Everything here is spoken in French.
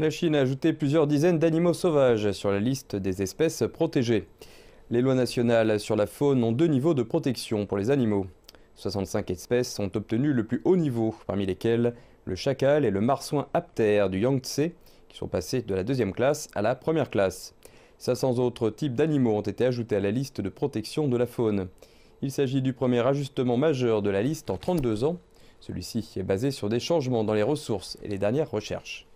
La Chine a ajouté plusieurs dizaines d'animaux sauvages sur la liste des espèces protégées. Les lois nationales sur la faune ont deux niveaux de protection pour les animaux. 65 espèces ont obtenu le plus haut niveau, parmi lesquelles le chacal et le marsouin aptère du Yangtze, qui sont passés de la deuxième classe à la première classe. 500 autres types d'animaux ont été ajoutés à la liste de protection de la faune. Il s'agit du premier ajustement majeur de la liste en 32 ans. Celui-ci est basé sur des changements dans les ressources et les dernières recherches.